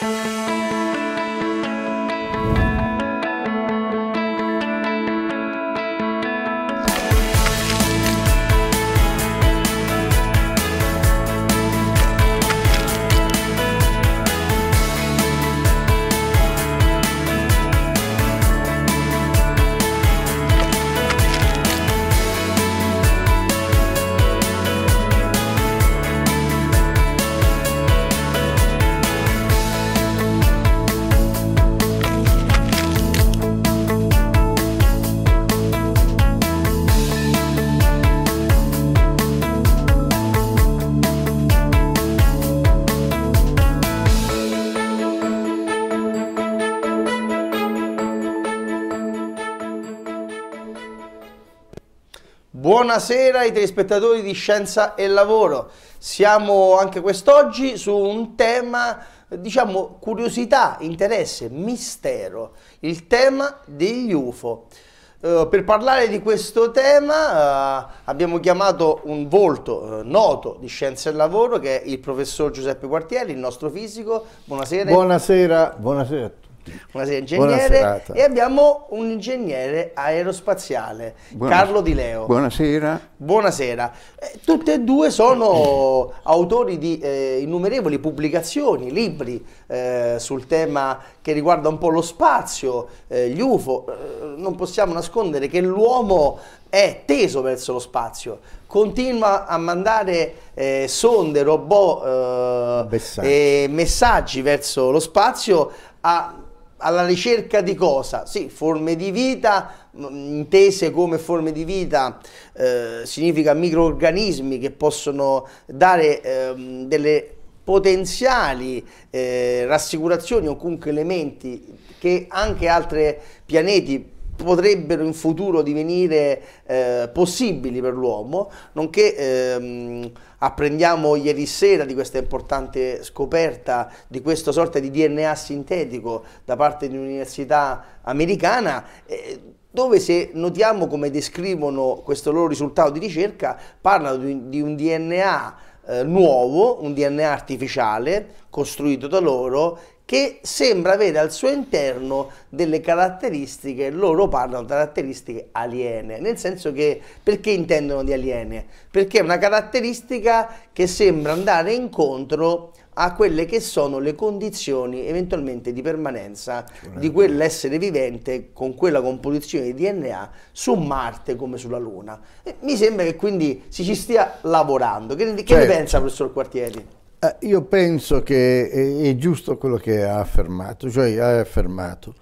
thank you Buonasera ai telespettatori di Scienza e Lavoro. Siamo anche quest'oggi su un tema, diciamo, curiosità, interesse, mistero, il tema degli UFO. Eh, per parlare di questo tema eh, abbiamo chiamato un volto eh, noto di Scienza e Lavoro che è il professor Giuseppe Quartieri, il nostro fisico. Buonasera. Buonasera, buonasera a tutti. Buonasera ingegnere. Buona e abbiamo un ingegnere aerospaziale, Buona... Carlo Di Leo. Buonasera. Buonasera. Eh, tutte e due sono autori di eh, innumerevoli pubblicazioni, libri eh, sul tema che riguarda un po' lo spazio, eh, gli UFO. Eh, non possiamo nascondere che l'uomo è teso verso lo spazio, continua a mandare eh, sonde, robot eh, e messaggi verso lo spazio a alla ricerca di cosa? Sì, forme di vita, mm, intese come forme di vita, eh, significa microorganismi che possono dare eh, delle potenziali eh, rassicurazioni o comunque elementi che anche altri pianeti potrebbero in futuro divenire eh, possibili per l'uomo, nonché ehm, apprendiamo ieri sera di questa importante scoperta di questa sorta di DNA sintetico da parte di un'università americana. Eh, dove se notiamo come descrivono questo loro risultato di ricerca, parlano di, un DNA eh, nuovo, un DNA artificiale costruito da loro che sembra avere al suo interno delle caratteristiche, loro parlano di caratteristiche aliene, nel senso che perché intendono di aliene? Perché è una caratteristica che sembra andare incontro a quelle che sono le condizioni eventualmente di permanenza di quell'essere vivente con quella composizione di DNA su Marte come sulla Luna. E mi sembra che quindi si ci stia lavorando. Che, che certo. ne pensa, professor Quartieri? Eh, io penso che è giusto quello che ha affermato, cioè ha affermato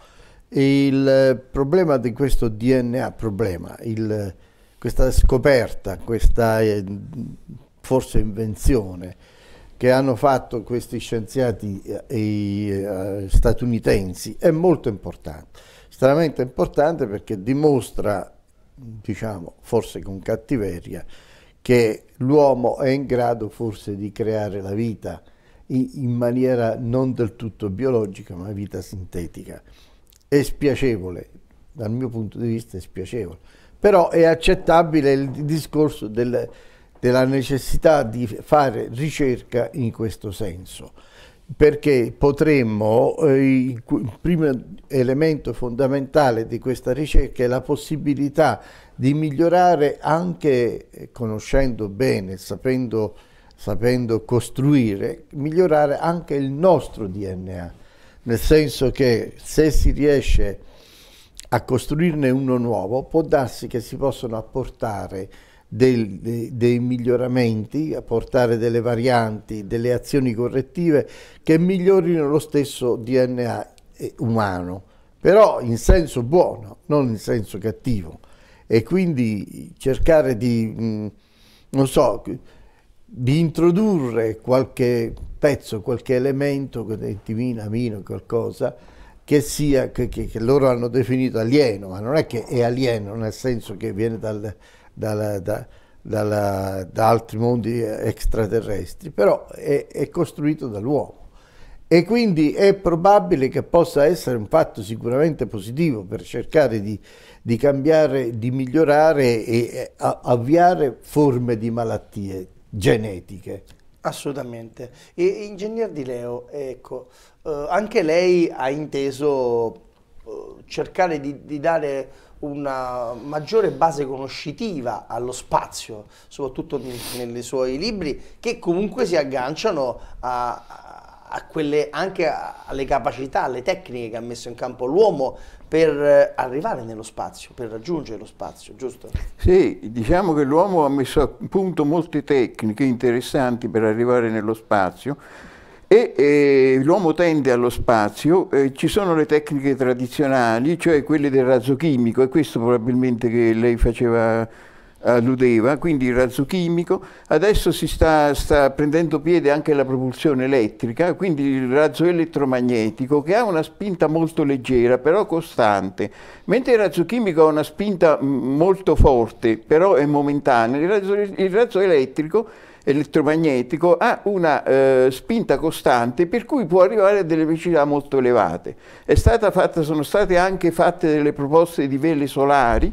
il problema di questo DNA, problema, il, questa scoperta, questa eh, forse invenzione che hanno fatto questi scienziati eh, statunitensi è molto importante, estremamente importante perché dimostra, diciamo, forse con cattiveria, che l'uomo è in grado forse di creare la vita in maniera non del tutto biologica, ma vita sintetica. È spiacevole, dal mio punto di vista è spiacevole, però è accettabile il discorso del, della necessità di fare ricerca in questo senso perché potremmo, eh, il primo elemento fondamentale di questa ricerca è la possibilità di migliorare anche eh, conoscendo bene, sapendo, sapendo, costruire, migliorare anche il nostro DNA, nel senso che se si riesce a costruirne uno nuovo può darsi che si possono apportare dei, dei, dei miglioramenti, apportare delle varianti, delle azioni correttive che migliorino lo stesso DNA eh, umano, però in senso buono, non in senso cattivo. E quindi cercare di, mm, non so, di introdurre qualche pezzo, qualche elemento, timina, amino, qualcosa, che, sia, che, che, che loro hanno definito alieno, ma non è che è alieno nel senso che viene dal, dalla, da, dalla, da altri mondi extraterrestri, però è, è costruito dall'uomo e quindi è probabile che possa essere un fatto sicuramente positivo per cercare di, di cambiare, di migliorare e avviare forme di malattie genetiche. Assolutamente. E, ingegner Di Leo, ecco, eh, anche lei ha inteso eh, cercare di, di dare una maggiore base conoscitiva allo spazio, soprattutto nei suoi libri, che comunque si agganciano a, a quelle, anche a, alle capacità, alle tecniche che ha messo in campo l'uomo per arrivare nello spazio, per raggiungere lo spazio, giusto? Sì, diciamo che l'uomo ha messo a punto molte tecniche interessanti per arrivare nello spazio e eh, l'uomo tende allo spazio, eh, ci sono le tecniche tradizionali, cioè quelle del razzo chimico, e questo probabilmente che lei faceva, alludeva, quindi il razzo chimico, adesso si sta, sta prendendo piede anche la propulsione elettrica, quindi il razzo elettromagnetico che ha una spinta molto leggera però costante, mentre il razzo chimico ha una spinta molto forte però è momentanea, il razzo, il razzo elettrico elettromagnetico ha una eh, spinta costante per cui può arrivare a delle velocità molto elevate. Stata fatta, sono state anche fatte delle proposte di vele solari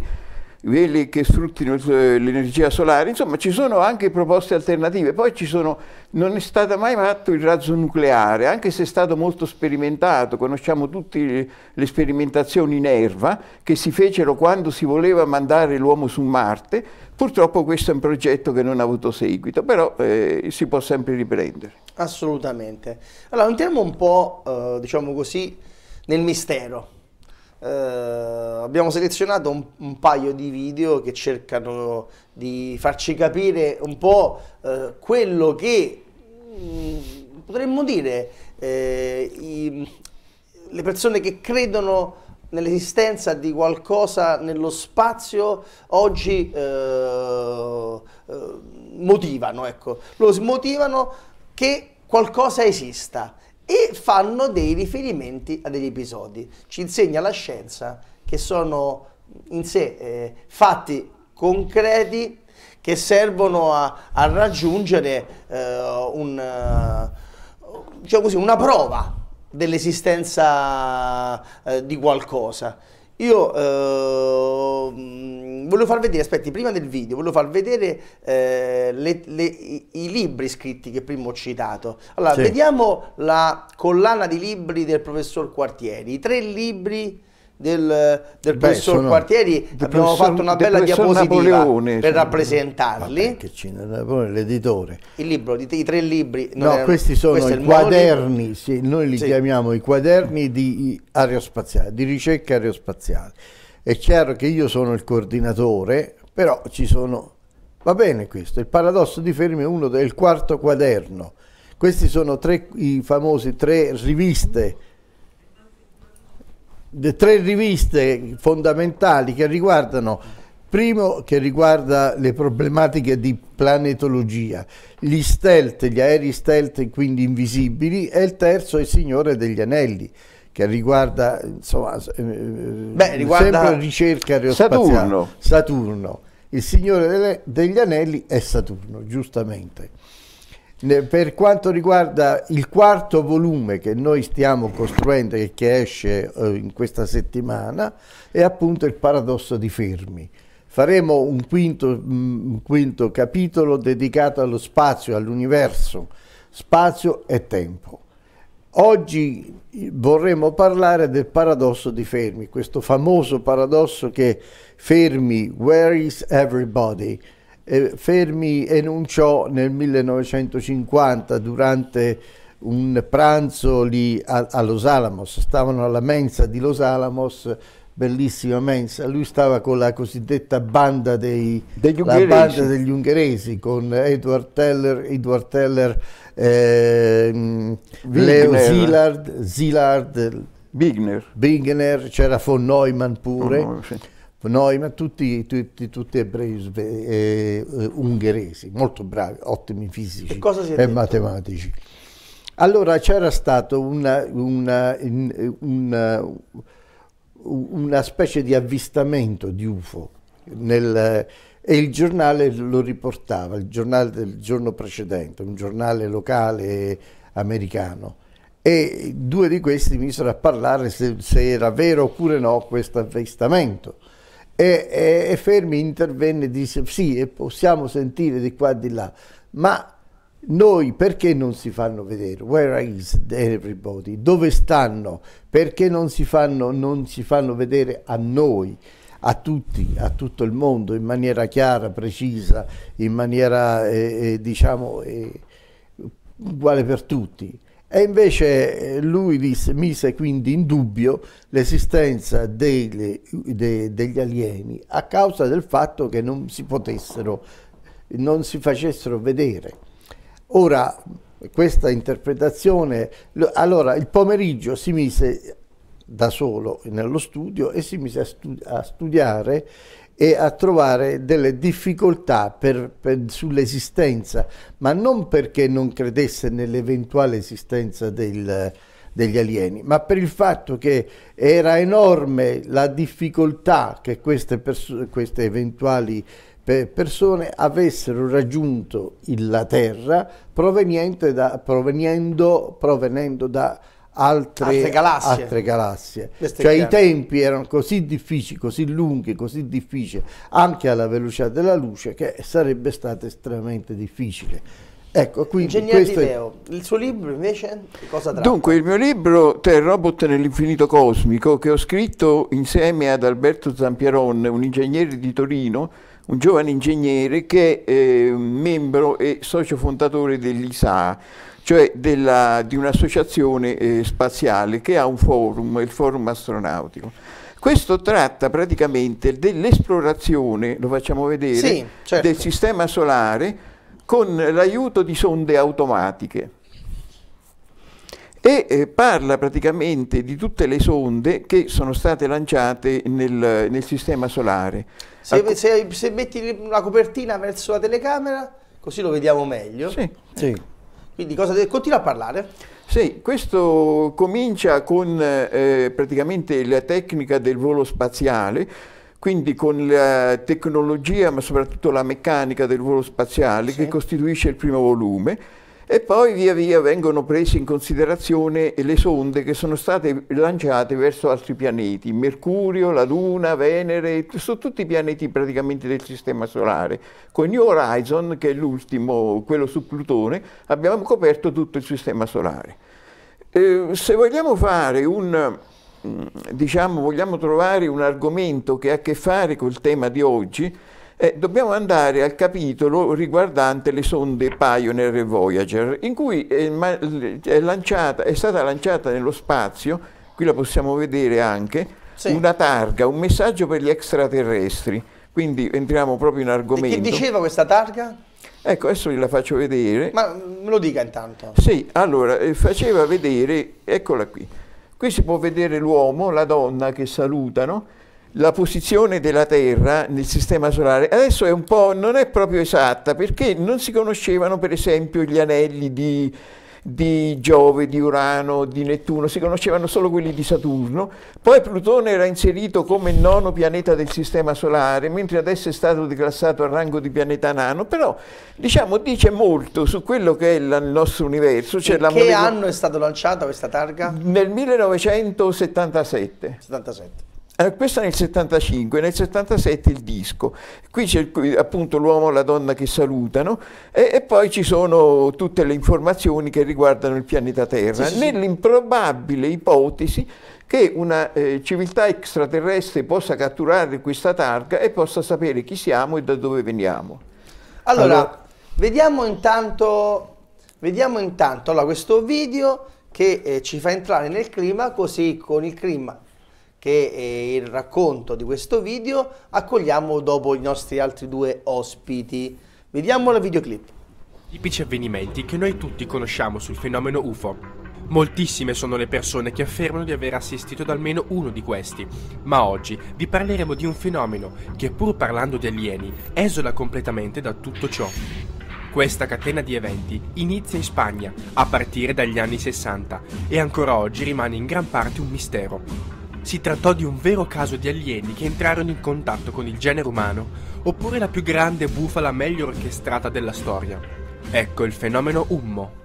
vele che sfruttino eh, l'energia solare, insomma ci sono anche proposte alternative. Poi sono, non è stato mai fatto il razzo nucleare, anche se è stato molto sperimentato, conosciamo tutte le sperimentazioni in erva che si fecero quando si voleva mandare l'uomo su Marte, purtroppo questo è un progetto che non ha avuto seguito, però eh, si può sempre riprendere. Assolutamente. Allora entriamo un po', eh, diciamo così, nel mistero eh, abbiamo selezionato un, un, paio di video che cercano di farci capire un po' eh, quello che mm, potremmo dire eh, i, le persone che credono nell'esistenza di qualcosa nello spazio oggi eh, eh, motivano, ecco, lo smotivano che qualcosa esista e fanno dei riferimenti a degli episodi. Ci insegna la scienza che sono mm, in sé eh, fatti concreti che servono a, a raggiungere eh, un, eh, diciamo così, una prova dell'esistenza eh, di qualcosa. Io eh, volevo far vedere, aspetti, prima del video, volevo far vedere eh, le, le, i, i, libri scritti che prima ho citato. Allora, sì. vediamo la collana di libri del professor Quartieri, i tre libri del, del Beh, professor Quartieri abbiamo fatto una bella diapositiva Napoleone, per rappresentarli. Che Napoleone, l'editore. Il libro, i, i tre libri. No, è, questi sono i quaderni, sì, noi li sì. chiamiamo i quaderni di aerospaziale, di ricerca aerospaziale. È chiaro che io sono il coordinatore, però ci sono... Va bene questo, il paradosso di Fermi è uno del quarto quaderno. Questi sono tre, i famosi tre riviste le tre riviste fondamentali che riguardano primo che riguarda le problematiche di planetologia, gli stealth, gli aerei stealth quindi invisibili e il terzo è il Signore degli Anelli che riguarda insomma eh, Beh, riguarda sempre ricerca aerospaziale Saturno. Saturno. Il Signore degli Anelli è Saturno, giustamente. Per quanto riguarda il quarto volume che noi stiamo costruendo e che esce eh, in questa settimana, è appunto il paradosso di Fermi. Faremo un quinto, mm, un quinto capitolo dedicato allo spazio, all'universo, spazio e tempo. Oggi eh, vorremmo parlare del paradosso di Fermi, questo famoso paradosso che Fermi, Where is everybody? Eh, fermi enunciò nel 1950 durante un pranzo lì a, Los Alamos, stavano alla mensa di Los Alamos, bellissima mensa, lui stava con la cosiddetta banda, dei, degli, ungheresi. Banda degli ungheresi con Edward Teller, Edward Teller eh, Leo Zillard, Zillard Bigner, Bigner c'era von Neumann pure. Oh, no, sì. Noi, ma tutti, tutti, tutti ebrei eh, ungheresi, molto bravi, ottimi fisici e, e matematici. Allora c'era stato una, una, una, una, specie di avvistamento di UFO nel, e il giornale lo riportava, il giornale del giorno precedente, un giornale locale americano e due di questi misero a parlare se, se era vero oppure no questo avvistamento. E, e, e Fermi intervenne e disse sì, possiamo sentire di qua e di là, ma noi perché non si fanno vedere? Where is everybody? Dove stanno? Perché non si fanno, non si fanno vedere a noi? a tutti, a tutto il mondo, in maniera chiara, precisa, in maniera eh, eh diciamo eh, uguale per tutti. E invece eh, lui disse, mise quindi in dubbio l'esistenza de, degli alieni a causa del fatto che non si potessero, non si facessero vedere. Ora, questa interpretazione, allora il pomeriggio si mise da solo nello studio e si mise a, studi a studiare e a trovare delle difficoltà per, per, sull'esistenza, ma non perché non credesse nell'eventuale esistenza del, degli alieni, ma per il fatto che era enorme la difficoltà che queste, perso- queste eventuali pe- persone avessero raggiunto la Terra proveniente da, provenendo, provenendo da altre, altre galassie. Altre galassie. Cioè i tempi erano così difficili, così lunghi, così difficili, anche alla velocità della luce, che sarebbe stato estremamente difficile. Ecco, quindi Ingegnere questo Leo, è... il suo libro invece cosa tratta? Dunque, il mio libro Te robot nell'infinito cosmico che ho scritto insieme ad Alberto Zampieron, un ingegnere di Torino, un giovane ingegnere che è eh, membro e socio fondatore dell'ISA cioè della, di un'associazione eh, spaziale che ha un forum, il forum astronautico. Questo tratta praticamente dell'esplorazione, lo facciamo vedere, sì, certo. del sistema solare con l'aiuto di sonde automatiche e eh, parla praticamente di tutte le sonde che sono state lanciate nel, nel sistema solare. Se, Alc se, se metti la copertina verso la telecamera, così lo vediamo meglio. Sì. sì. Quindi cosa deve... continua a parlare. Sì, questo comincia con eh, praticamente la tecnica del volo spaziale, quindi con la tecnologia ma soprattutto la meccanica del volo spaziale sì. che costituisce il primo volume e poi via via vengono prese in considerazione le sonde che sono state lanciate verso altri pianeti, Mercurio, la Luna, Venere, su tutti i pianeti praticamente del Sistema Solare. Con New Horizon, che è l'ultimo, quello su Plutone, abbiamo coperto tutto il Sistema Solare. Eh, se vogliamo fare un, mm, diciamo, vogliamo trovare un argomento che ha a che fare col tema di oggi, eh, dobbiamo andare al capitolo riguardante le sonde Pioneer e Voyager, in cui è, eh, è, lanciata, è stata lanciata nello spazio, qui la possiamo vedere anche, sì. una targa, un messaggio per gli extraterrestri. Quindi entriamo proprio in argomento. E che diceva questa targa? Ecco, adesso gliela faccio vedere. Ma me mm, lo dica intanto. Sì, allora, eh, faceva vedere, eccola qui. Qui si può vedere l'uomo, la donna che salutano, la posizione della Terra nel sistema solare adesso è un po', non è proprio esatta perché non si conoscevano per esempio gli anelli di, di Giove, di Urano, di Nettuno, si conoscevano solo quelli di Saturno, poi Plutone era inserito come nono pianeta del Sistema Solare, mentre adesso è stato declassato al rango di pianeta nano, però diciamo dice molto su quello che è la, il nostro universo. Cioè in che anno è stata lanciata questa targa? Nel 1977. 77. Eh, questo nel 75, nel 77 il disco. Qui c'è appunto l'uomo e la donna che salutano e, e, poi ci sono tutte le informazioni che riguardano il pianeta Terra. Sì, sì, Nell'improbabile ipotesi che una eh, civiltà extraterrestre possa catturare questa targa e possa sapere chi siamo e da dove veniamo. Allora, allora vediamo intanto, vediamo intanto allora, questo video che eh, ci fa entrare nel clima, così con il clima che è eh, il racconto di questo video accogliamo dopo i nostri altri due ospiti. Vediamo la videoclip. Tipici avvenimenti che noi tutti conosciamo sul fenomeno UFO. Moltissime sono le persone che affermano di aver assistito ad almeno uno di questi, ma oggi vi parleremo di un fenomeno che pur parlando di alieni esola completamente da tutto ciò. Questa catena di eventi inizia in Spagna a partire dagli anni 60 e ancora oggi rimane in gran parte un mistero. Si trattò di un vero caso di alieni che entrarono in contatto con il genere umano, oppure la più grande bufala meglio orchestrata della storia. Ecco il fenomeno Ummo.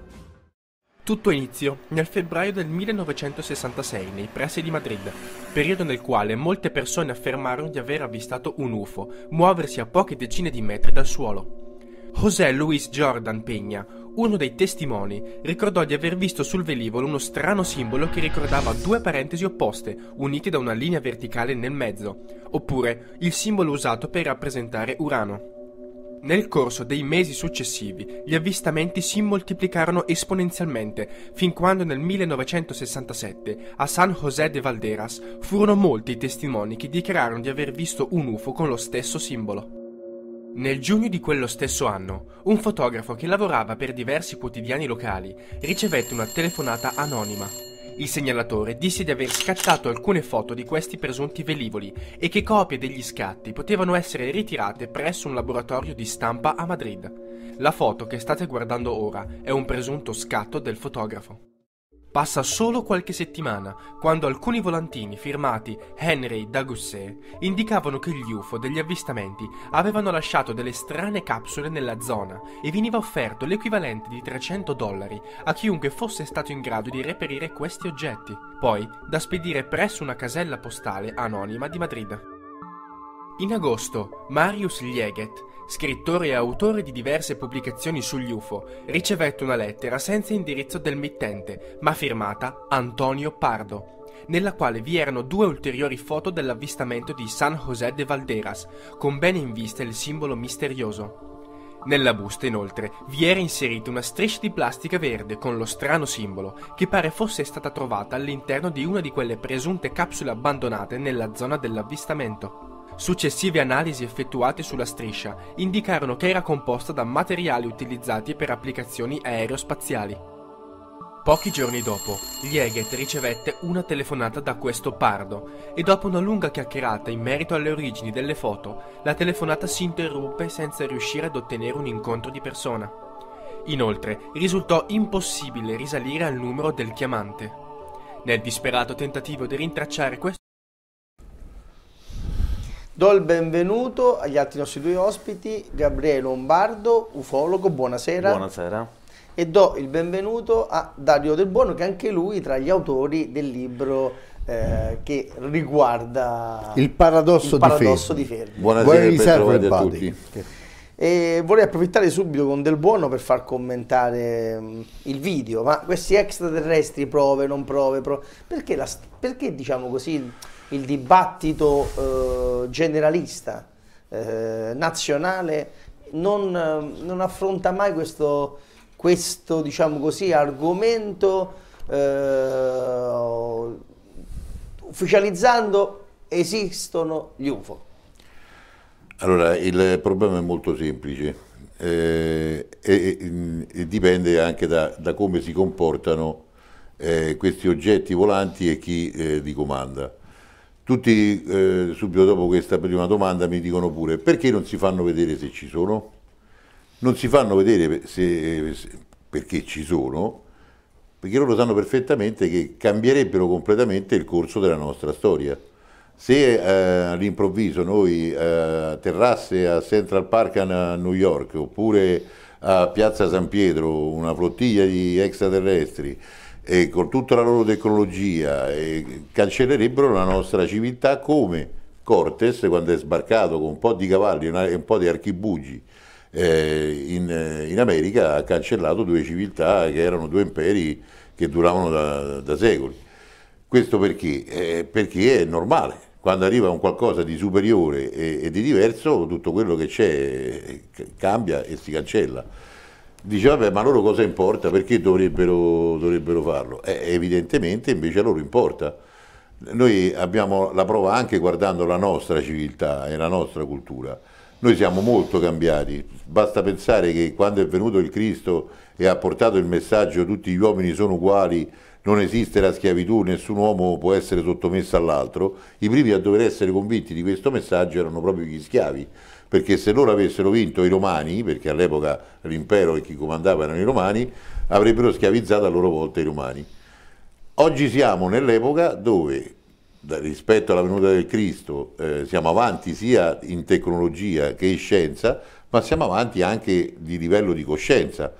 Tutto inizio nel febbraio del 1966 nei pressi di Madrid, periodo nel quale molte persone affermarono di aver avvistato un UFO muoversi a poche decine di metri dal suolo. José Luis Jordan Peña, uno dei testimoni ricordò di aver visto sul velivolo uno strano simbolo che ricordava due parentesi opposte, unite da una linea verticale nel mezzo, oppure il simbolo usato per rappresentare Urano. Nel corso dei mesi successivi gli avvistamenti si moltiplicarono esponenzialmente, fin quando nel 1967 a San José de Valderas furono molti i testimoni che dichiararono di aver visto un UFO con lo stesso simbolo. Nel giugno di quello stesso anno, un fotografo che lavorava per diversi quotidiani locali ricevette una telefonata anonima. Il segnalatore disse di aver scattato alcune foto di questi presunti velivoli e che copie degli scatti potevano essere ritirate presso un laboratorio di stampa a Madrid. La foto che state guardando ora è un presunto scatto del fotografo. Passa solo qualche settimana, quando alcuni volantini firmati Henry Dagusset indicavano che gli UFO degli avvistamenti avevano lasciato delle strane capsule nella zona e veniva offerto l'equivalente di 300 dollari a chiunque fosse stato in grado di reperire questi oggetti, poi da spedire presso una casella postale anonima di Madrid. In agosto, Marius Lieget scrittore e autore di diverse pubblicazioni sugli UFO, ricevette una lettera senza indirizzo del mittente, ma firmata Antonio Pardo nella quale vi erano due ulteriori foto dell'avvistamento di San José de Valderas, con bene in vista il simbolo misterioso. Nella busta, inoltre, vi era inserita una striscia di plastica verde con lo strano simbolo, che pare fosse stata trovata all'interno di una di quelle presunte capsule abbandonate nella zona dell'avvistamento. Successive analisi effettuate sulla striscia indicarono che era composta da materiali utilizzati per applicazioni aerospaziali. Pochi giorni dopo, Lieget ricevette una telefonata da questo pardo e dopo una lunga chiacchierata in merito alle origini delle foto, la telefonata si interruppe senza riuscire ad ottenere un incontro di persona. Inoltre, risultò impossibile risalire al numero del chiamante. Nel disperato tentativo di rintracciare questo Do il benvenuto agli altri nostri due ospiti, Gabriele Lombardo, ufologo, buonasera. Buonasera. E do il benvenuto a Dario Del Buono, che è anche lui tra gli autori del libro eh, che riguarda il paradosso, il paradosso di, Fermi. Di Buonasera, Buonasera a tutti. E vorrei approfittare subito con Del Buono per far commentare mm, il video, ma questi extraterrestri, prove, non prove, prove perché, la, perché diciamo così il dibattito eh, generalista eh, nazionale non, eh, non, affronta mai questo, questo diciamo così, argomento eh, ufficializzando esistono gli UFO. Allora, il problema è molto semplice eh, e, dipende anche da, da come si comportano eh, questi oggetti volanti e chi li comanda tutti eh, subito dopo questa prima domanda mi dicono pure perché non si fanno vedere se ci sono? Non si fanno vedere se, eh, se, perché ci sono, perché loro sanno perfettamente che cambierebbero completamente il corso della nostra storia. Se eh, all'improvviso noi eh, terrasse a Central Park a New York oppure a Piazza San Pietro una flottiglia di extraterrestri e con tutta la loro tecnologia e cancellerebbero la nostra civiltà come Cortes quando è sbarcato con un po' di cavalli e un po' di archibugi eh, in, in, America ha cancellato due civiltà che erano due imperi che duravano da, da secoli. Questo perché? Eh, perché è normale, quando arriva un qualcosa di superiore e, e di diverso tutto quello che c'è eh, cambia e si cancella. Dice, vabbè, ma loro cosa importa? Perché dovrebbero, dovrebbero farlo? Eh, evidentemente invece a loro importa. Noi abbiamo la prova anche guardando la nostra civiltà e la nostra cultura. Noi siamo molto cambiati, basta pensare che quando è venuto il Cristo e ha portato il messaggio tutti gli uomini sono uguali, non esiste la schiavitù, nessun uomo può essere sottomesso all'altro, i primi a dover essere convinti di questo messaggio erano proprio gli schiavi perché se loro avessero vinto i romani, perché all'epoca l'impero e chi comandava erano i romani, avrebbero schiavizzato a loro volta i romani. Oggi siamo nell'epoca dove rispetto alla venuta del Cristo eh, siamo avanti sia in tecnologia che in scienza, ma siamo avanti anche di livello di coscienza.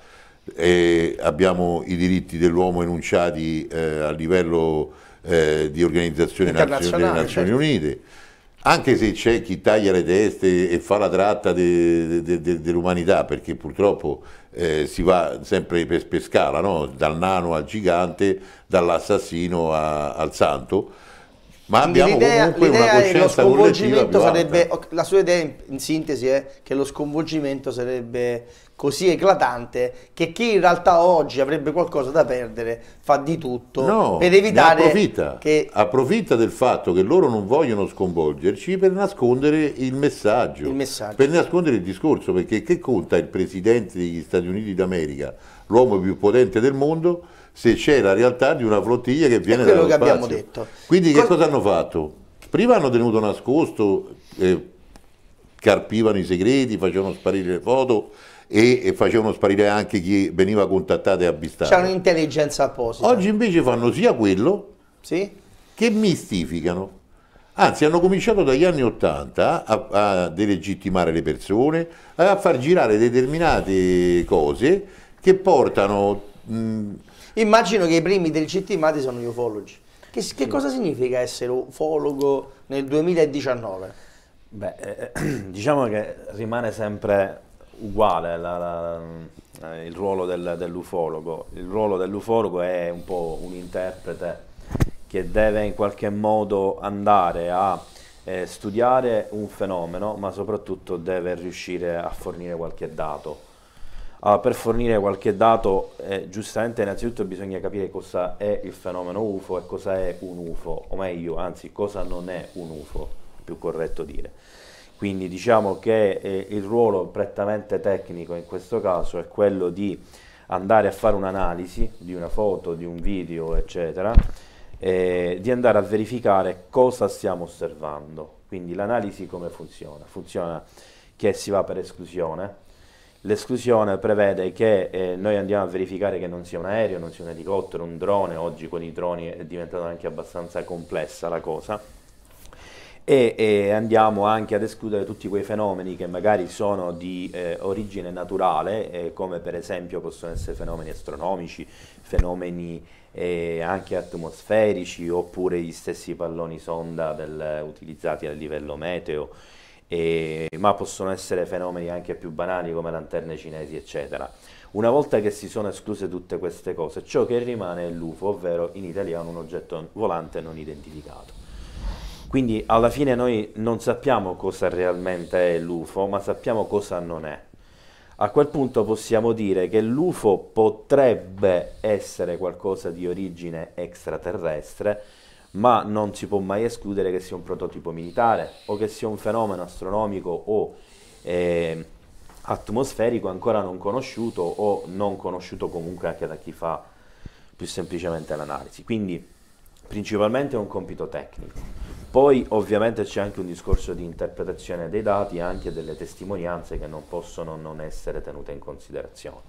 Eh, abbiamo i diritti dell'uomo enunciati eh, a livello eh, di organizzazione delle Nazioni certo. Unite anche se c'è chi taglia le teste e fa la tratta de, de, de, dell'umanità, perché purtroppo eh, si va sempre per, per scala, no? dal nano al gigante, dall'assassino al santo, ma Quindi abbiamo comunque una coscienza collettiva sarebbe, La sua idea in sintesi è che lo sconvolgimento sarebbe così eclatante che chi in realtà oggi avrebbe qualcosa da perdere fa di tutto no, per evitare approfitta, che approfitta del fatto che loro non vogliono sconvolgerci per nascondere il messaggio, il messaggio. per nascondere il discorso perché che conta il presidente degli Stati Uniti d'America l'uomo più potente del mondo se c'è la realtà di una flottiglia che viene dallo che spazio. abbiamo detto quindi che Col... cosa hanno fatto? prima hanno tenuto nascosto eh, carpivano i segreti facevano sparire le foto e, facevano sparire anche chi veniva contattato e avvistato. C'è un'intelligenza apposita. Oggi invece fanno sia quello sì? che mistificano. Anzi, hanno cominciato dagli anni Ottanta a, delegittimare le persone, a far girare determinate cose che portano... Mh... Mm, Immagino che i primi delegittimati sono gli ufologi. Che, che cosa significa essere ufologo nel 2019? Beh, eh, diciamo che rimane sempre uguale la, la, il ruolo del, dell'ufologo. Il ruolo dell'ufologo è un po' un interprete che deve in qualche modo andare a eh, studiare un fenomeno, ma soprattutto deve riuscire a fornire qualche dato. Allora, ah, per fornire qualche dato, eh, giustamente innanzitutto bisogna capire cosa è il fenomeno UFO e cosa è un UFO, o meglio, anzi, cosa non è un UFO, più corretto dire. Quindi diciamo che eh, il ruolo prettamente tecnico in questo caso è quello di andare a fare un'analisi di una foto, di un video, eccetera, eh, di andare a verificare cosa stiamo osservando. Quindi l'analisi come funziona? Funziona che si va per esclusione. L'esclusione prevede che eh, noi andiamo a verificare che non sia un aereo, non sia un elicottero, un drone, oggi con i droni è diventata anche abbastanza complessa la cosa e, e, andiamo anche ad escludere tutti quei fenomeni che magari sono di eh, origine naturale, eh, come per esempio possono essere fenomeni astronomici, fenomeni eh, anche atmosferici, oppure gli stessi palloni sonda del, utilizzati a livello meteo, ma possono essere fenomeni anche più banali come lanterne cinesi, eccetera. Una volta che si sono escluse tutte queste cose, ciò che rimane è l'UFO, ovvero in italiano un oggetto volante non identificato. Quindi alla fine noi non sappiamo cosa realmente è l'UFO, ma sappiamo cosa non è. A quel punto possiamo dire che l'UFO potrebbe essere qualcosa di origine extraterrestre, ma non si può mai escludere che sia un prototipo militare o che sia un fenomeno astronomico o eh, atmosferico ancora non conosciuto o non conosciuto comunque anche da chi fa più semplicemente l'analisi. Quindi principalmente è un compito tecnico. Poi ovviamente c'è anche un discorso di interpretazione dei dati e anche delle testimonianze che non possono non essere tenute in considerazione.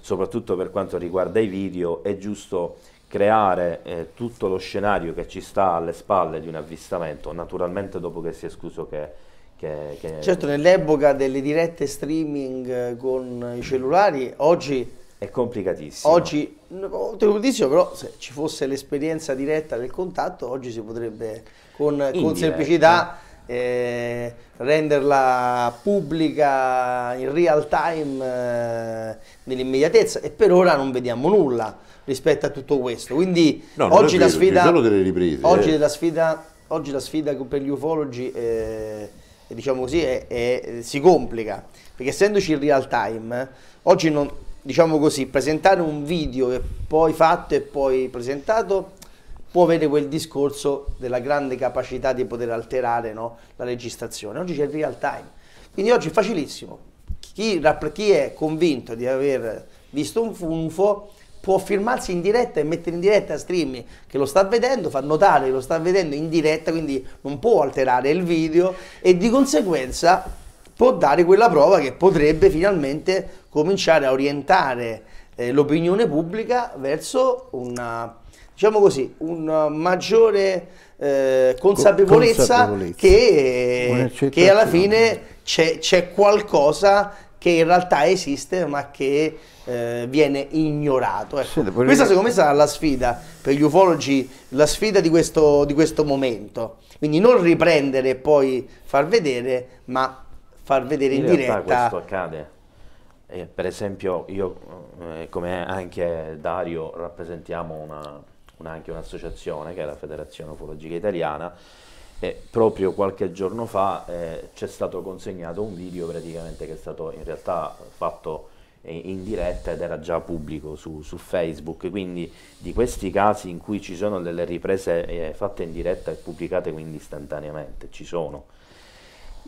Soprattutto per quanto riguarda i video è giusto creare eh, tutto lo scenario che ci sta alle spalle di un avvistamento, naturalmente dopo che si è escluso che che, che... Certo, nell'epoca delle dirette streaming eh, con i cellulari, oggi è complicatissimo. Oggi, complicatissimo, però se ci fosse l'esperienza diretta del contatto, oggi si potrebbe con, con semplicità eh, renderla pubblica in real time eh, nell'immediatezza e per ora non vediamo nulla rispetto a tutto questo. Quindi no, oggi, vero, la sfida, riprese, oggi, eh. la sfida, oggi, la sfida, per gli ufologi eh, diciamo così, è, è, si complica perché essendoci in real time oggi non diciamo così, presentare un video e poi fatto e poi presentato può avere quel discorso della grande capacità di poter alterare no, la registrazione. Oggi c'è il real time, quindi oggi è facilissimo. Chi, chi è convinto di aver visto un funfo può firmarsi in diretta e mettere in diretta a streaming che lo sta vedendo, fa notare che lo sta vedendo in diretta, quindi non può alterare il video e di conseguenza può dare quella prova che potrebbe finalmente cominciare a orientare eh, l'opinione pubblica verso una, diciamo così, una maggiore eh, consapevolezza, consapevolezza, che, che alla fine c'è qualcosa che in realtà esiste ma che eh, viene ignorato. Ecco. Sì, Questa secondo me sarà la sfida per gli ufologi, la sfida di questo, di questo momento. Quindi non riprendere e poi far vedere, ma far vedere in, in diretta. questo accade. Eh, per esempio io, eh, come anche Dario, rappresentiamo una, una, anche un'associazione che è la Federazione Ufologica Italiana e proprio qualche giorno fa eh, c'è stato consegnato un video praticamente che è stato in realtà fatto eh, in diretta ed era già pubblico su, su, Facebook, quindi di questi casi in cui ci sono delle riprese eh, fatte in diretta e pubblicate quindi istantaneamente, ci sono.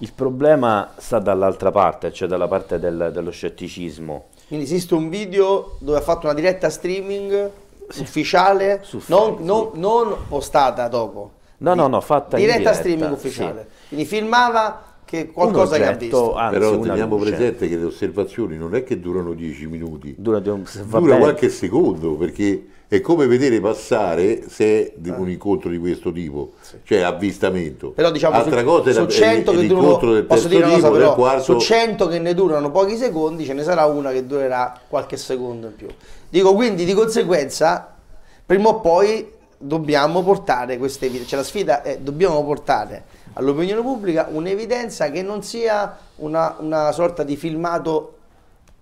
Il problema sta dall'altra parte, cioè dalla parte del, dello scetticismo. Quindi esiste un video dove ha fatto una diretta streaming sì. ufficiale, non, non, non, postata dopo. No, no, no, fatta diretta in diretta. streaming ufficiale. Sì. Quindi filmava che qualcosa che ha visto. Anzi, Però teniamo presente che le osservazioni non è che durano dieci minuti, dura, un, dura qualche secondo perché è come vedere passare se è ah. un incontro di questo tipo, sì. cioè avvistamento. Però diciamo Altra su, cosa è su 100 che durano, del posso dire una cosa, tipo, però, quarto... su 100 che ne durano pochi secondi ce ne sarà una che durerà qualche secondo in più. Dico quindi di conseguenza prima o poi dobbiamo portare queste vite, cioè la sfida è dobbiamo portare all'opinione pubblica un'evidenza che non sia una, una sorta di filmato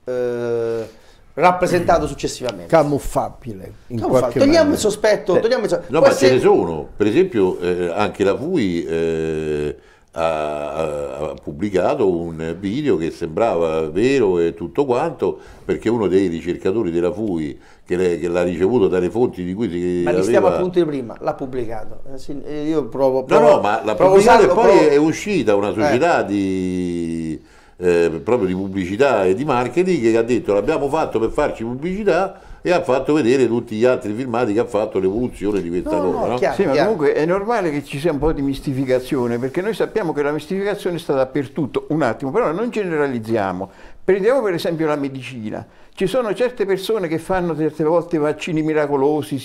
eh, rappresentato successivamente. Camuffabile. togliamo, il sospetto, eh, togliamo il sospetto. No, ma essere... ce ne sono. Per esempio eh, anche la VUI... Eh ha, ha, pubblicato un video che sembrava vero e tutto quanto, perché uno dei ricercatori della FUI, che, le, che l'ha ricevuto dalle fonti di cui si Ma li stiamo appunto di prima, l'ha pubblicato. Eh, eh, io provo, provo No, no, ma l'ha pubblicato e poi provo... è uscita una società eh. di, eh, proprio di pubblicità e di marketing che ha detto l'abbiamo fatto per farci pubblicità e ha fatto vedere tutti gli altri filmati che ha fatto l'evoluzione di questa no, norma. No, sì, ma comunque è normale che ci sia un po' di mistificazione, perché noi sappiamo che la mistificazione è stata dappertutto, un attimo, però non generalizziamo. Prendiamo per esempio la medicina. Ci sono certe persone che fanno certe volte vaccini miracolosi,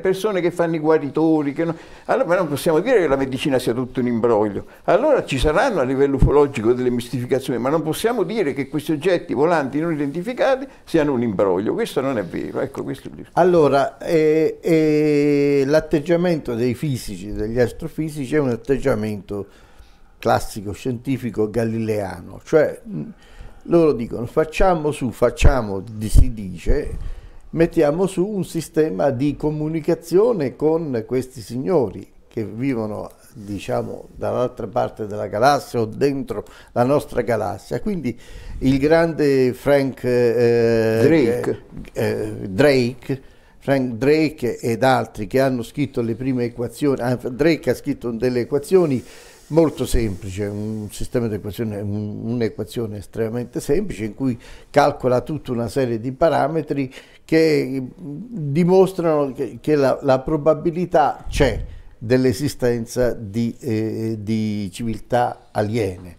persone che fanno i guaritori. Che non... Allora, ma non possiamo dire che la medicina sia tutto un imbroglio. Allora ci saranno a livello ufologico delle mistificazioni, ma non possiamo dire che questi oggetti volanti non identificati siano un imbroglio. Questo non è vero. Ecco, questo è il allora, eh, eh, l'atteggiamento dei fisici, degli astrofisici, è un atteggiamento classico, scientifico, galileano. Cioè, loro dicono facciamo su, facciamo, si dice, mettiamo su un sistema di comunicazione con questi signori che vivono diciamo dall'altra parte della galassia o dentro la nostra galassia quindi il grande Frank eh, eh Drake. Eh, Drake Frank Drake ed altri che hanno scritto le prime equazioni, ah, Drake ha scritto delle equazioni molto semplice, un sistema di equazione, un'equazione estremamente semplice in cui calcola tutta una serie di parametri che mm, dimostrano che, che la, la, probabilità c'è dell'esistenza di, eh, di, civiltà aliene.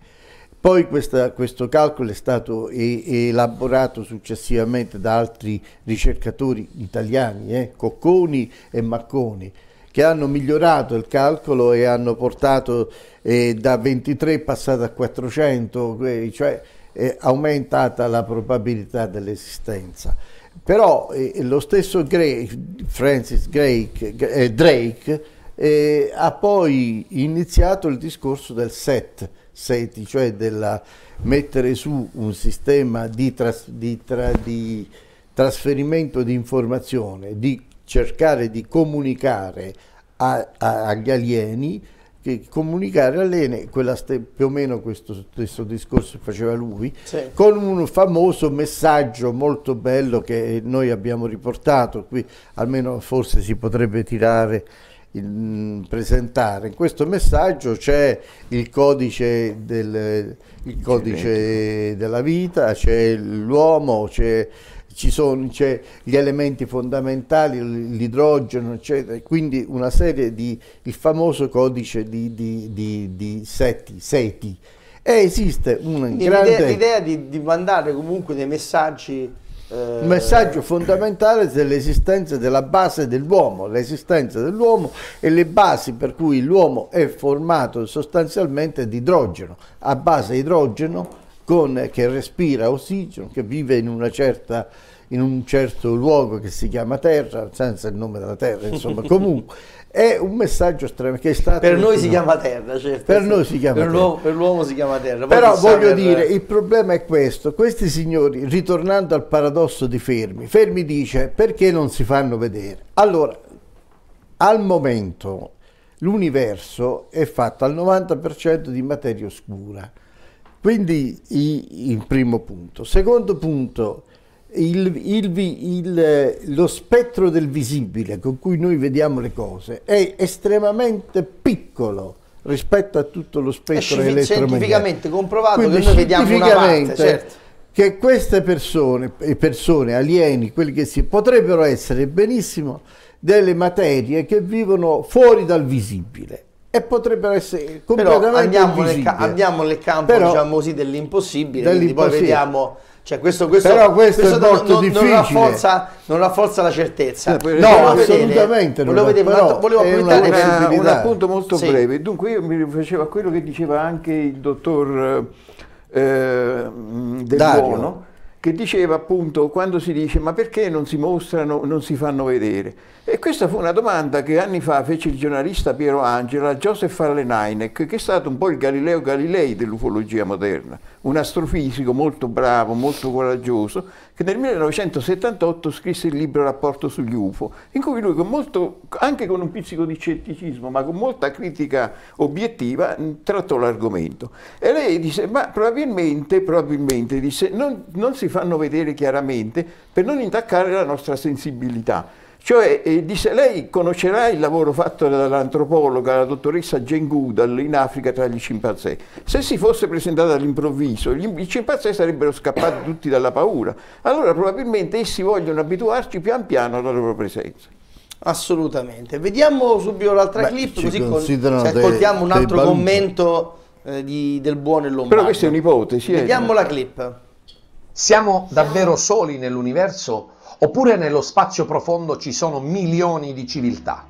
Poi questa, questo calcolo è stato elaborato successivamente da altri ricercatori italiani, eh, Cocconi e Marconi, che hanno migliorato il calcolo e hanno portato eh, da 23 passato a 400, eh, cioè è eh, aumentata la probabilità dell'esistenza. Però eh, lo stesso Gray, Francis Gray, eh, Drake eh, ha poi iniziato il discorso del set, set cioè del mettere su un sistema di, tras di, tra di trasferimento di informazione, di cercare di comunicare a, a, agli alieni comunicare all'Ene, più o meno questo stesso discorso faceva lui, sì. con un famoso messaggio molto bello che noi abbiamo riportato qui, almeno forse si potrebbe tirare, in, presentare. In questo messaggio c'è il codice, del, il codice della vita, c'è l'uomo, c'è ci sono cioè, gli elementi fondamentali, l'idrogeno, eccetera, quindi una serie di, il famoso codice di, di, di, di seti, seti. E esiste un grande... L'idea, di, mandare comunque dei messaggi... Eh... Un messaggio fondamentale dell'esistenza della base dell'uomo, l'esistenza dell'uomo e le basi per cui l'uomo è formato sostanzialmente di idrogeno, a base idrogeno con, che respira ossigeno, che vive in, certa, in un certo luogo che si chiama Terra, senza il nome della Terra, insomma, comunque è un messaggio strano che è stato per noi si chiama terra certo. per noi si chiama per terra per l'uomo si chiama terra però voglio per... dire il problema è questo questi signori ritornando al paradosso di Fermi Fermi dice perché non si fanno vedere allora al momento l'universo è fatto al 90% di materia oscura quindi i, il primo punto. Secondo punto, il, il, il, lo spettro del visibile con cui noi vediamo le cose è estremamente piccolo rispetto a tutto lo spettro è elettromagnetico. Scientificamente comprovato Quindi, che noi vediamo una parte, certo. Che queste persone, persone, alieni, quelli che si potrebbero essere benissimo delle materie che vivono fuori dal visibile e potrebbero essere completamente andiamo nel, ca- andiamo nel, campo però, diciamo così dell'impossibile, dell'impossibile. poi vediamo cioè questo, questo, però questo, questo non, non, non, rafforza, non, rafforza, la certezza eh, no assolutamente volevo, vedere, volevo, volevo appuntare una, eh, un appunto molto sì. breve dunque io mi rifacevo a quello che diceva anche il dottor eh, eh Del Buono che diceva appunto quando si dice ma perché non si mostrano, non si fanno vedere? E questa fu una domanda che anni fa fece il giornalista Piero Angela a Joseph Allenainek, che è stato un po' il Galileo Galilei dell'ufologia moderna un astrofisico molto bravo, molto coraggioso, che nel 1978 scrisse il libro Rapporto sugli UFO, in cui lui, con molto, anche con un pizzico di scetticismo, ma con molta critica obiettiva, trattò l'argomento. E lei disse, ma probabilmente, probabilmente disse, non, non si fanno vedere chiaramente per non intaccare la nostra sensibilità. Cioè, eh, disse, lei conoscerà il lavoro fatto dall'antropologa, la dottoressa Jane Goodall, in Africa tra gli scimpanzé. Se si fosse presentata all'improvviso, i scimpanzé sarebbero scappati tutti dalla paura. Allora probabilmente essi vogliono abituarci pian piano alla loro presenza. Assolutamente. Vediamo subito l'altra Beh, clip, così con, cioè, ascoltiamo un altro commento eh, di, del buono e l'ombre. Però questa è un'ipotesi. Eh. Vediamo eh. la clip. Siamo davvero soli nell'universo? oppure nello spazio profondo ci sono milioni di civiltà.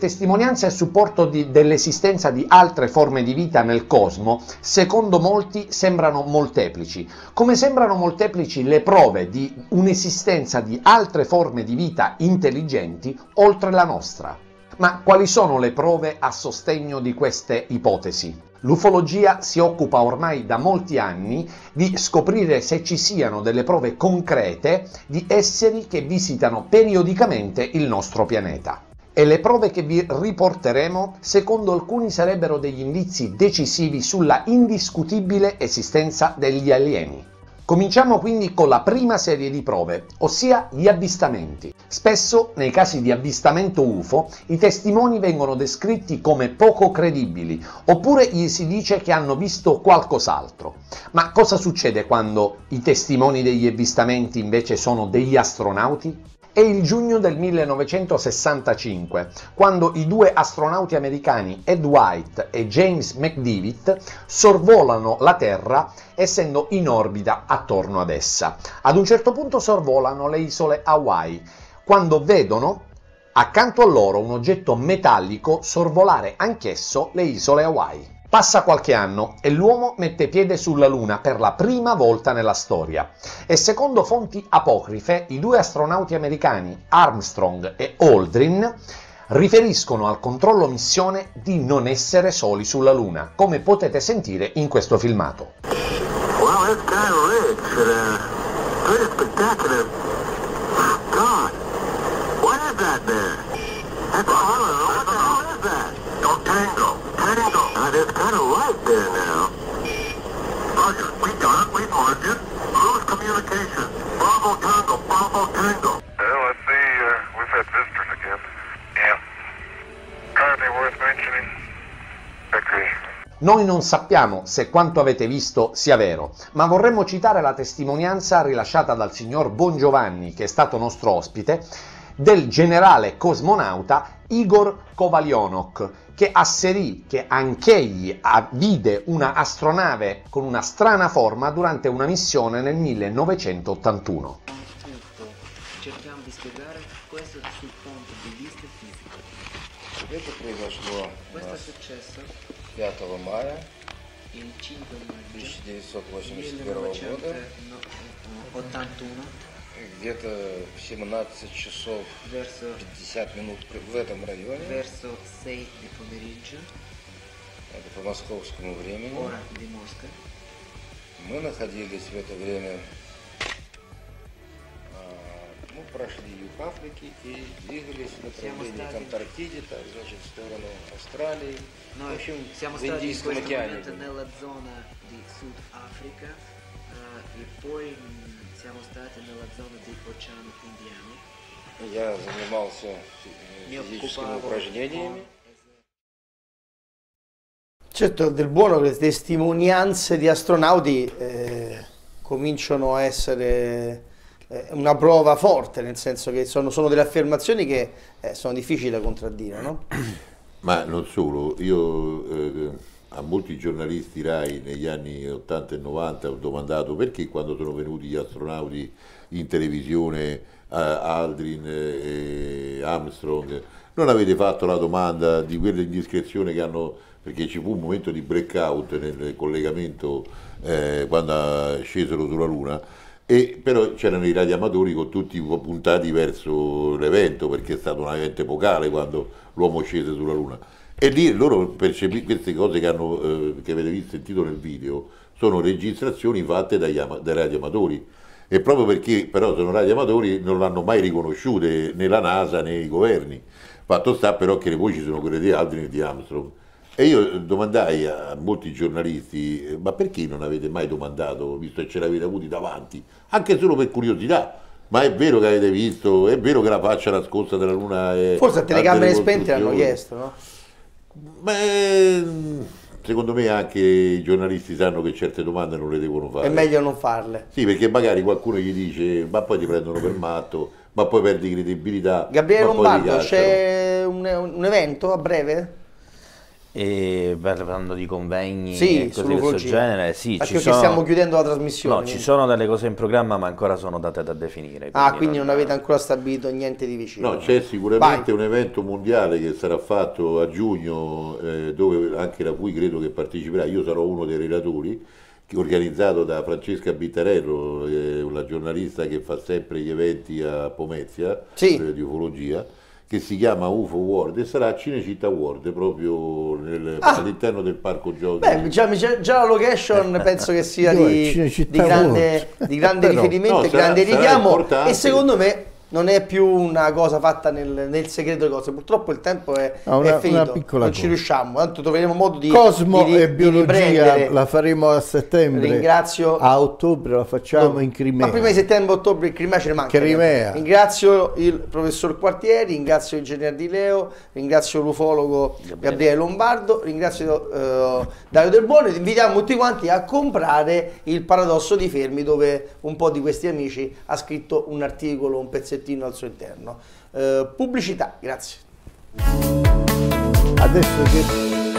testimonianza e supporto di, dell'esistenza di altre forme di vita nel cosmo, secondo molti, sembrano molteplici. Come sembrano molteplici le prove di un'esistenza di altre forme di vita intelligenti oltre la nostra. Ma quali sono le prove a sostegno di queste ipotesi? L'ufologia si occupa ormai da molti anni di scoprire se ci siano delle prove concrete di esseri che visitano periodicamente il nostro pianeta e le prove che vi riporteremo secondo alcuni sarebbero degli indizi decisivi sulla indiscutibile esistenza degli alieni. Cominciamo quindi con la prima serie di prove, ossia gli avvistamenti. Spesso nei casi di avvistamento UFO i testimoni vengono descritti come poco credibili, oppure gli si dice che hanno visto qualcos'altro. Ma cosa succede quando i testimoni degli avvistamenti invece sono degli astronauti? È il giugno del 1965, quando i due astronauti americani Ed White e James McDivitt sorvolano la Terra essendo in orbita attorno ad essa. Ad un certo punto sorvolano le isole Hawaii, quando vedono accanto a loro un oggetto metallico sorvolare anch'esso le isole Hawaii. Passa qualche anno e l'uomo mette piede sulla Luna per la prima volta nella storia e secondo fonti apocrife i due astronauti americani Armstrong e Aldrin riferiscono al controllo missione di non essere soli sulla Luna, come potete sentire in questo filmato. Wow, kind of right there now. Roger, we got it, we marked it. Cruise communication. Bravo Tango, Bravo Tango. Well, I see uh, we've had visitors again. Yeah. Hardly worth Noi non sappiamo se quanto avete visto sia vero, ma vorremmo citare la testimonianza rilasciata dal signor Bongiovanni, che è stato nostro ospite, del generale cosmonauta Igor Kovalionok, che asserì che anch'egli vide una astronave con una strana forma durante una missione nel 1981. Tutto. Cerchiamo di spiegare questo sul punto di vista fisico. Questo произошло. Questo è successo 5 maggio il 5 maggio 1981 81 где-то 17 часов 50 минут в этом районе. Это по московскому времени. Мы находились в это время, мы а, ну, прошли юг Африки и двигались в направлении к Антарктиде, так, значит, в сторону Австралии, в общем, в Индийском океане. Это zona di Sud Africa, e э, poi siamo stati nella zona dell'Oceano Indiano. Я занимался физическими упражнениями. Certo, del buono che le testimonianze di astronauti eh, cominciano a essere eh, una prova forte, nel senso che sono, sono delle affermazioni che eh, sono difficili da contraddire, no? Ma non solo, io eh, a molti giornalisti RAI negli anni 80 e 90 ho domandato perché quando sono venuti gli astronauti in televisione eh, Aldrin e eh, Armstrong non avete fatto la domanda di quell'indiscrezione che hanno perché ci fu un momento di breakout nel collegamento eh, quando scesero sulla Luna e però c'erano i radioamatori con tutti puntati verso l'evento perché è stato un evento epocale quando l'uomo scese sulla Luna e lì loro percepiscono queste cose che, hanno, eh, che avete sentito nel video, sono registrazioni fatte dai, dai radioamatori. E proprio perché però sono radioamatori non l'hanno mai riconosciute né la NASA né i governi. Fatto sta però che le voci sono quelle di Aldrin e di Armstrong. E io eh, domandai a molti giornalisti, eh, ma perché non avete mai domandato, visto che ce l'avete avuti davanti, anche solo per curiosità? Ma è vero che avete visto, è vero che la faccia nascosta della Luna è... Forse a telecamere spente l'hanno chiesto, no? Beh, secondo me anche i giornalisti sanno che certe domande non le devono fare. È meglio non farle. Sì, perché magari qualcuno gli dice, ma poi ti prendono per matto, ma poi perdi credibilità. Gabriele Lombardo, c'è un, un evento a breve? E parlando di convegni sì, e cose di questo genere, sì, ah, ci sono... stiamo chiudendo la trasmissione. No, ci sono delle cose in programma, ma ancora sono date da definire. Ah, quindi ah, quindi non... non, avete ancora stabilito niente di vicino? No, c'è sicuramente Vai. un evento mondiale che sarà fatto a giugno, eh, dove anche da cui credo che parteciperà. Io sarò uno dei relatori, organizzato da Francesca Bittarello, eh, una giornalista che fa sempre gli eventi a Pomezia sì. per eh, la ufologia che si chiama UFO World e sarà Cinecittà World proprio nel, ah, all'interno del parco giochi. Beh, già, già, la location penso che sia di, di, grande, di grande riferimento, no, grande richiamo e secondo me non è più una cosa fatta nel, nel segreto delle cose. Purtroppo il tempo è, no, una, è finito, non cosa. ci riusciamo. Tanto troveremo modo di. Cosmo di, di, e biologia la faremo a settembre. Ringrazio. A ottobre la facciamo no, in Crimea. Ma prima di settembre, ottobre, il Crimea ce ne manca. Crimea. Ringrazio il professor Quartieri, ringrazio l'ingegner Di Leo, ringrazio l'ufologo Gabriele Lombardo, ringrazio eh, Dario Del Buono. Invitiamo tutti quanti a comprare Il paradosso di Fermi, dove un po' di questi amici ha scritto un articolo, un pezzetto pezzettino al suo interno. Eh, pubblicità, grazie. Adesso che...